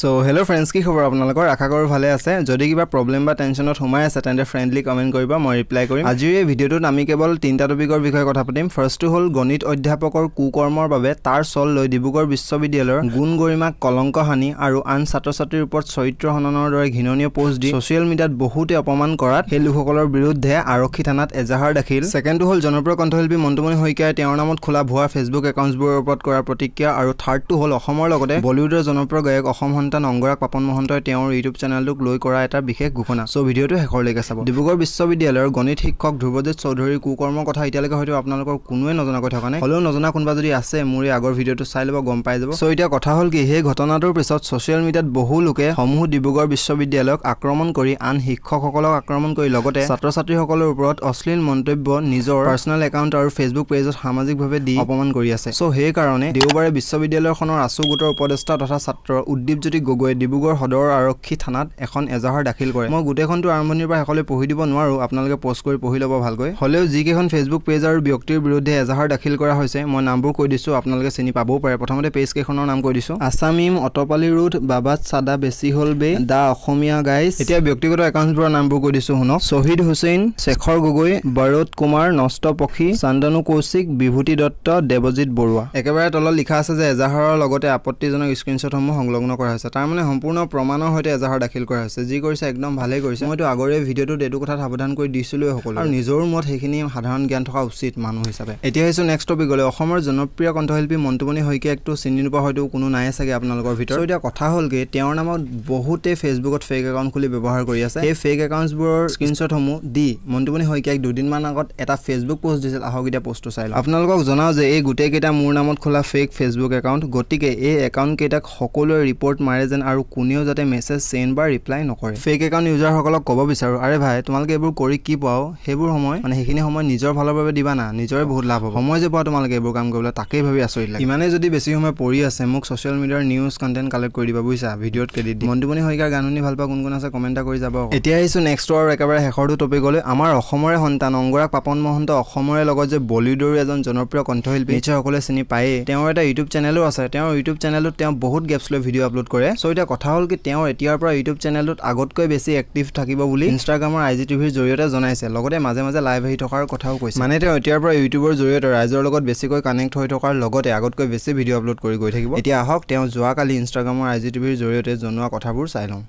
চ' hello' friends কি খবৰ আপোনালোকৰ আশা কৰোঁ ভালে আছে যদি কিবা প্ৰব্লেম বা টেনশ্যনত সোমাই আছে তেন্তে ফ্ৰেণ্ডলি কমেণ্ট কৰিব মই ৰিপ্লাই কৰিম আজিৰ এই ভিডিঅ'টোত আমি কেৱল তিনিটা টপিকৰ বিষয়ে কথা পাতিম ফাৰ্ষ্টটো হ'ল গণিত অধ্যাপকৰ কুকৰ্মৰ বাবে তাৰ চল লৈ ডিব্ৰুগড় বিশ্ববিদ্যালয়ৰ গুণ গৰিমাক কলংক হানি আৰু আন ছাত্ৰ ছাত্ৰীৰ ওপৰত চৰিত্ৰ হননৰ দৰে ঘৃণনীয় পোষ্ট দি ছ'চিয়েল মিডিয়াত বহুতে অপমান কৰাত সেই লোকসকলৰ বিৰুদ্ধে আৰক্ষী থানাত এজাহাৰ দাখিল ছেকেণ্ডটো হ'ল জনপ্ৰিয় কণ্ঠশিল্পী মন্তুমণি শইকীয়াই তেওঁৰ নামত খোলা ভুৱা ফেচবুক একাউণ্টছবোৰৰ ওপৰত কৰা প্ৰতিক্ৰিয়া আৰু থাৰ্ডটো হ'ল অসমৰ লগতে বলিউডৰ জনপ্ৰিয় গায়ক অসম সন্তান অংগৰাগ পাপন মহন্তই তেওঁৰ ইউটিউব চেনেলটোক লৈ কৰা এটা বিশেষ ঘোষণা চ' ভিডিঅ'টো শেষৰলৈকে চাব ডিব্ৰুগড় বিশ্ববিদ্যালয়ৰ গণিত শিক্ষক ধ্ৰুৱজিৎ চৌধুৰীৰ কুকৰ্মৰ কথা এতিয়ালৈকে হয়তো আপোনালোকৰ কোনোৱে নজনাকৈ থকা নাই হ'লেও নজনা কোনোবা যদি আছে মোৰ এই আগৰ ভিডিঅ'টো চাই ল'ব গম পাই যাব চ' এতিয়া কথা হ'ল কি সেই ঘটনাটোৰ পিছত ছ'চিয়েল মিডিয়াত বহু লোকে সমূহ ডিব্ৰুগড় বিশ্ববিদ্যালয়ক আক্ৰমণ কৰি আন শিক্ষকসকলক আক্ৰমণ কৰি লগতে ছাত্ৰ ছাত্ৰীসকলৰ ওপৰত অশ্লীল মন্তব্য নিজৰ পাৰ্চনেল একাউণ্ট আৰু ফেচবুক পেজত সামাজিকভাৱে দি অপমান কৰি আছে চ' সেইকাৰণে দেওবাৰে বিশ্ববিদ্যালয়খনৰ আছু গোটৰ উপদেষ্টা তথা ছাত্ৰ উদ্দীপজ্যোতি জ্যোতি গগৈয়ে ডিব্ৰুগড় সদৰ আৰক্ষী থানাত এখন এজাহাৰ দাখিল কৰে মই গোটেইখনটো আৰম্ভণিৰ পৰা শেষলৈ পঢ়ি দিব নোৱাৰোঁ আপোনালোকে পষ্ট কৰি পঢ়ি ল'ব ভালকৈ হ'লেও যিকেইখন ফেচবুক পেজ আৰু ব্যক্তিৰ বিৰুদ্ধে এজাহাৰ দাখিল কৰা হৈছে মই নামবোৰ কৈ দিছোঁ আপোনালোকে চিনি পাবও পাৰে প্ৰথমতে পেজকেইখনৰ নাম কৈ দিছোঁ আছামিম অটপালি ৰোড বাবাত চাদা বেছি হ'ল বে দা অসমীয়া গাইজ এতিয়া ব্যক্তিগত একাউণ্টবোৰৰ নামবোৰ কৈ দিছোঁ শুনক শ্বহীদ হুছেইন শেখৰ গগৈ বৰদ কুমাৰ নষ্ট পক্ষী চান্দনু কৌশিক বিভূতি দত্ত দেৱজিৎ বৰুৱা একেবাৰে তলত লিখা আছে যে এজাহাৰৰ লগতে আপত্তিজনক স্ক্ৰীণশ্বটসমূহ সংলগ্ন কৰা হৈছে আছে মানে সম্পূৰ্ণ প্ৰমাণৰ সৈতে এজাহাৰ দাখিল কৰা হৈছে যি কৰিছে একদম ভালেই কৰিছে মইতো আগৰে ভিডিঅ'টোত এইটো কথা সাৱধান কৰি দিছিলোঁ সকলো আৰু নিজৰো মত সেইখিনি সাধাৰণ জ্ঞান থকা উচিত মানুহ হিচাপে এতিয়া আহিছোঁ নেক্সট গ'লে অসমৰ জনপ্ৰিয় কণ্ঠশিল্পী মন্তুমণি শইকীয়াকটো চিনি নোপোৱা হয়তো কোনো নাই চাগে আপোনালোকৰ ভিতৰত এতিয়া কথা হ'ল কি তেওঁৰ নামত বহুতে ফেচবুকত ফেক একাউণ্ট খুলি ব্যৱহাৰ কৰি আছে সেই ফেক একাউণ্টছবোৰৰ স্ক্ৰীণশ্বটসমূহ দি মন্তুমণি শইকীয়াক দুদিনমান আগত এটা ফেচবুক পষ্ট দিছিল আহক এতিয়া পষ্টটো চাই লওঁ আপোনালোকক জনাওঁ যে এই গোটেইকেইটা মোৰ নামত খোলা ফেক ফেচবুক একাউণ্ট গতিকে এই একাউণ্টকেইটাক সকলোৱে ৰিপৰ্ট মাৰি নোৱাৰে যেন আৰু কোনেও যাতে মেছেজ চেণ্ড বা ৰিপ্লাই নকৰে ফেক একাউণ্ট ইউজাৰসকলক ক'ব বিচাৰোঁ আৰে ভাই তোমালোকে এইবোৰ কৰি কি পাওঁ সেইবোৰ সময় মানে সেইখিনি সময় নিজৰ ফালৰ বাবে দিবা না নিজৰে বহুত লাভ হ'ব সময় যে পোৱা তোমালোকে এইবোৰ কাম কৰিবলৈ তাকেই ভাবি আচৰিত লাগে ইমানেই যদি বেছি সময় পৰি আছে মোক ছ'চিয়েল মিডিয়াৰ নিউজ কণ্টেণ্ট কালেক্ট কৰি দিবা বুজিছা ভিডিঅ'ত ক্ৰেডিট দি মন্তুমণি শইকীয়াৰ গান শুনি ভাল পোৱা কোন কোন আছে কমেণ্ট এটা কৰি যাব এতিয়া আহিছোঁ নেক্সট আৰু একেবাৰে শেষৰটো টপিকলৈ আমাৰ অসমৰে সন্তান অংগৰাগ পাপন মহন্ত অসমৰে লগত যে বলিউডৰো এজন জনপ্ৰিয় কণ্ঠশিল্পী নিশ্চয় সকলোৱে চিনি পায়েই তেওঁৰ এটা ইউটিউব চেনেলো আছে তেওঁৰ ইউটিউব চেনেলত তেওঁ বহুত গেপছ লৈ ভিডিঅ' আপলোড কৰে কৰে চ' এতিয়া কথা হ'ল কি তেওঁৰ এতিয়াৰ পৰা ইউটিউব চেনেলটোত আগতকৈ বেছি এক্টিভ থাকিব বুলি ইনষ্টাগ্ৰামৰ আই জি টিভিৰ জৰিয়তে জনাইছে লগতে মাজে মাজে লাইভ আহি থকাৰ কথাও কৈছে মানে তেওঁ এতিয়াৰ পৰা ইউটিউবৰ জৰিয়তে ৰাইজৰ লগত বেছিকৈ কানেক্ট হৈ থকাৰ লগতে আগতকৈ বেছি ভিডিঅ' আপলোড কৰি গৈ থাকিব এতিয়া আহক তেওঁ যোৱাকালি ইনষ্টাগ্ৰামৰ আই জি টিভিৰ জৰিয়তে জনোৱা কথাবোৰ চাই লওঁ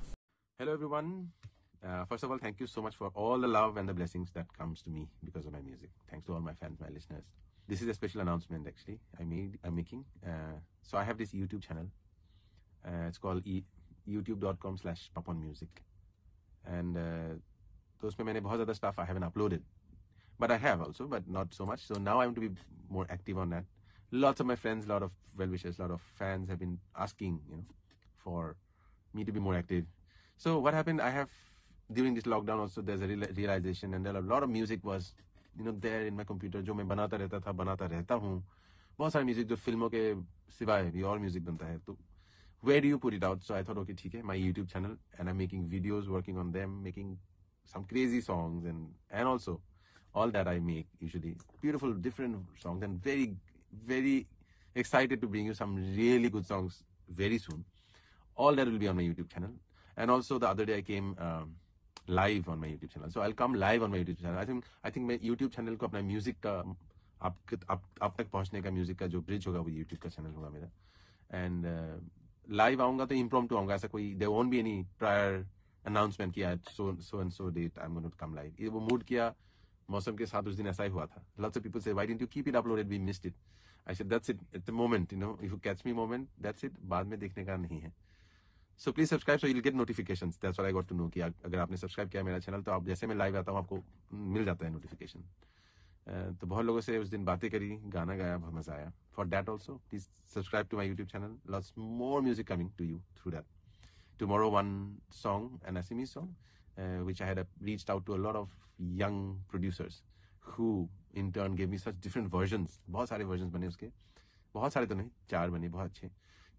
Uh, first of all, thank you so much for all the love and the blessings that comes to me because of my music. Thanks to all my fans, my listeners. This is a special announcement, actually. I made, I'm making. Uh, so I have this YouTube channel Uh, it's called e- youtube.com slash papan music. And uh, those mein maine bahut stuff I haven't uploaded. But I have also, but not so much. So now I'm to be more active on that. Lots of my friends, a lot of well wishers, a lot of fans have been asking, you know, for me to be more active. So what happened? I have during this lockdown also there's a realization and there a lot of music was you know there in my computer जो banata बनाता रहता था बनाता रहता हूँ बहुत सारे music जो फिल्मों के सिवाय भी और म्यूजिक बनता है तो where do you put it out? So I thought, okay, okay, my YouTube channel, and I'm making videos, working on them, making some crazy songs, and and also all that I make usually beautiful, different songs, and very, very excited to bring you some really good songs very soon. All that will be on my YouTube channel, and also the other day I came. Um, live on my YouTube channel. So I'll come live on my YouTube channel. I think I think my YouTube channel को अपना music का आप आप आप तक पहुंचने का music का जो bridge होगा वो YouTube का channel होगा मेरा and uh, लाइव आऊंगा तो इम्प्रोम टू आऊंगा ऐसा कोई there won't be any prior announcement किया so so and so that I am going to come live ये वो मूड किया मौसम के साथ उस दिन ऐसा ही हुआ था लॉट्स ऑफ पीपल से why didn't you keep it uploaded we missed it I said that's it at the moment you know if you catch me moment that's it बाद में देखने का नहीं है so please subscribe so you get notification that's what I got to know कि अगर आपने subscribe किया मेरा चैनल तो आप जैसे मैं लाइव आता हूं आपको मिल जाता है नोटिफिकेशन तो बहुत लोगों से उस दिन बातें करी गाना गाया बहुत मजा आया for that also. Please subscribe to my YouTube channel. Lots more music coming to you through that. Tomorrow, one song, an Asimi song, uh, which I had uh, reached out to a lot of young producers who in turn gave me such different versions. Bahut sare versions bane uske. Bahut sare to nahi, char bane, bahut achhe.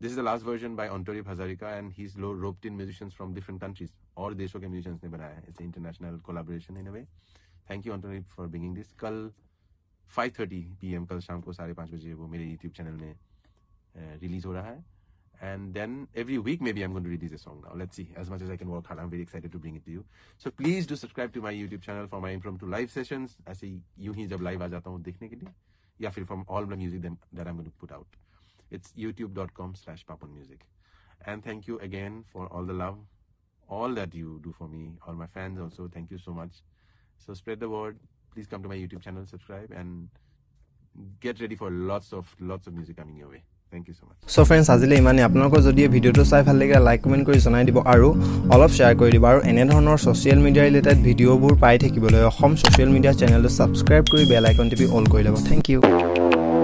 This is the last version by Antonio Bhazarika and he's roped in musicians from different countries. Aur desho ke musicians ne banaya hai. It's an international collaboration in a way. Thank you, Antonio, for bringing this. Kal five thirty P M कल शाम को साढ़े पाँच बजे वो मेरे YouTube channel में release हो रहा है and then every week maybe I'm going to release a song now. Let's see. As much as I can work hard, I'm very excited to bring it to you. So please do subscribe to my YouTube channel for my impromptu live sessions. ऐसे यूं ही जब live आ जाता हूँ देखने के लिए या फिर from all the music that I'm going to put out. It's youtube.com slash papan music. And thank you again for all the love, all that you do for me, all my fans also. Thank you so much. So spread the word. please come to my YouTube channel, subscribe, and get ready for lots of lots of music coming your way. so much. So friends, আজিলে ইমানে আপোনালোকৰ যদি এই ভিডিঅ'টো চাই ভাল লাগে like comment কৰি জনাই দিব আৰু অলপ শ্বেয়াৰ কৰি দিব আৰু এনেধৰণৰ ছ'চিয়েল মিডিয়া ৰিলেটেড ভিডিঅ'বোৰ পাই থাকিবলৈ অসম ছ'চিয়েল মিডিয়া চেনেলটো ছাবস্ক্ৰাইব কৰি বেল আইকন টিপি অল কৰি ল'ব থেংক ইউ